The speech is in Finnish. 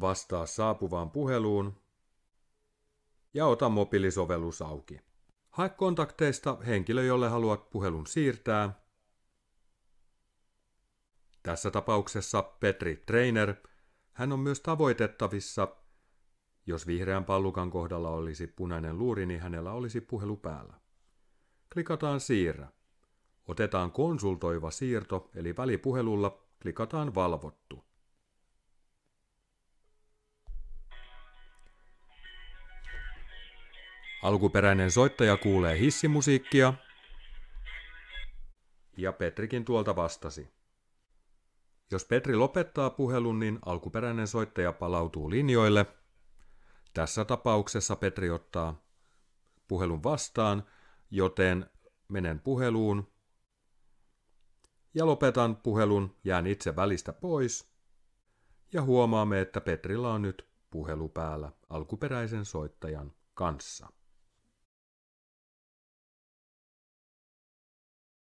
vastaa saapuvaan puheluun ja ota mobiilisovellus auki. Hae kontakteista henkilö, jolle haluat puhelun siirtää. Tässä tapauksessa Petri Trainer. Hän on myös tavoitettavissa. Jos vihreän pallukan kohdalla olisi punainen luuri, niin hänellä olisi puhelu päällä. Klikataan siirrä. Otetaan konsultoiva siirto, eli välipuhelulla klikataan valvottu. Alkuperäinen soittaja kuulee hissimusiikkia. Ja Petrikin tuolta vastasi. Jos Petri lopettaa puhelun, niin alkuperäinen soittaja palautuu linjoille. Tässä tapauksessa Petri ottaa puhelun vastaan, joten menen puheluun ja lopetan puhelun, jään itse välistä pois ja huomaamme, että Petrillä on nyt puhelu päällä alkuperäisen soittajan kanssa.